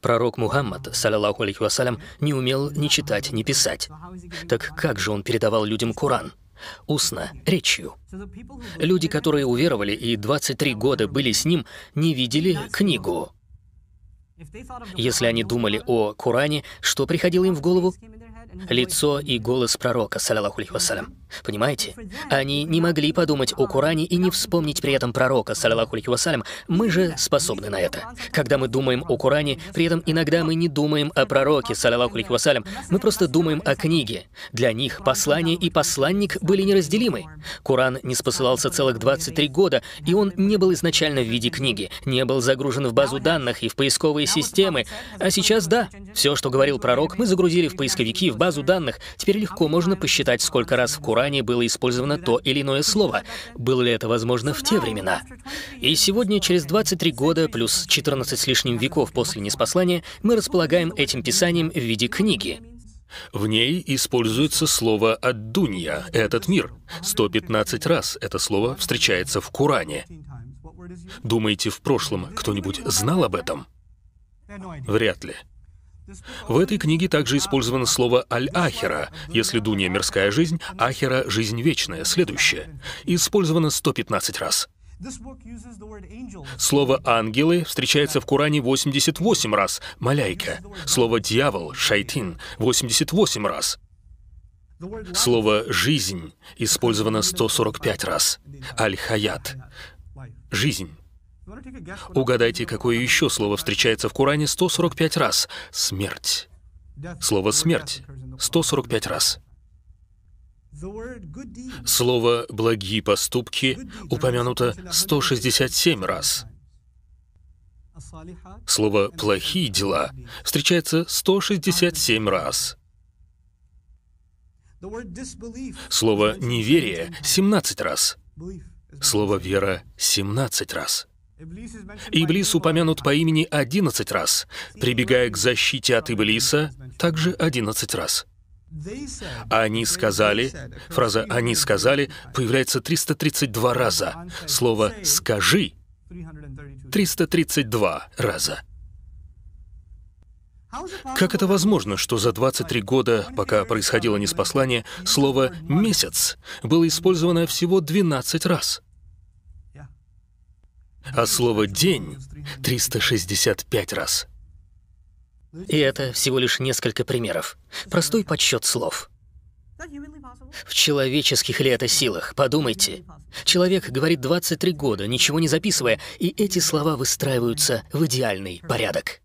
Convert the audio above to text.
Пророк Мухаммад, саллиллаху алейхи вассалям, не умел ни читать, ни писать. Так как же он передавал людям Коран? Устно, речью. Люди, которые уверовали и 23 года были с ним, не видели книгу. Если они думали о Коране, что приходило им в голову? Лицо и голос пророка, саллиллаху алейхи вассалям. Понимаете? Они не могли подумать о Коране и не вспомнить при этом пророка, саллаху алейхи вассалям. Мы же способны на это. Когда мы думаем о Коране, при этом иногда мы не думаем о пророке, саллаху алейхи вассалям. Мы просто думаем о книге. Для них послание и посланник были неразделимы. Коран не спосылался целых 23 года, и он не был изначально в виде книги, не был загружен в базу данных и в поисковые системы. А сейчас да. Все, что говорил пророк, мы загрузили в поисковики, в базу данных. Теперь легко можно посчитать, сколько раз в Коране Коране было использовано то или иное слово. Было ли это возможно в те времена? И сегодня, через 23 года, плюс 14 с лишним веков после неспослания, мы располагаем этим писанием в виде книги. В ней используется слово «аддунья» — «этот мир». 115 раз это слово встречается в Коране. Думаете, в прошлом кто-нибудь знал об этом? Вряд ли. В этой книге также использовано слово «аль-ахера». Если дуния — мирская жизнь, ахера — жизнь вечная, следующая. Использовано 115 раз. Слово «ангелы» встречается в Коране 88 раз, «маляйка». Слово «дьявол» — «шайтин» — 88 раз. Слово «жизнь» использовано 145 раз. «Аль-хаят» — «жизнь». Угадайте, какое еще слово встречается в Коране 145 раз. Смерть. Слово «смерть» 145 раз. Слово «благие поступки» упомянуто 167 раз. Слово «плохие дела» встречается 167 раз. Слово «неверие» — 17 раз. Слово «вера» — 17 раз. Иблис упомянут по имени 11 раз, прибегая к защите от Иблиса также 11 раз. «Они сказали», фраза «они сказали» появляется 332 раза. Слово «скажи» 332 раза. Как это возможно, что за 23 года, пока происходило неспослание, слово «месяц» было использовано всего 12 раз? а слово «день» 365 раз. И это всего лишь несколько примеров. Простой подсчет слов. В человеческих ли это силах? Подумайте. Человек говорит 23 года, ничего не записывая, и эти слова выстраиваются в идеальный порядок.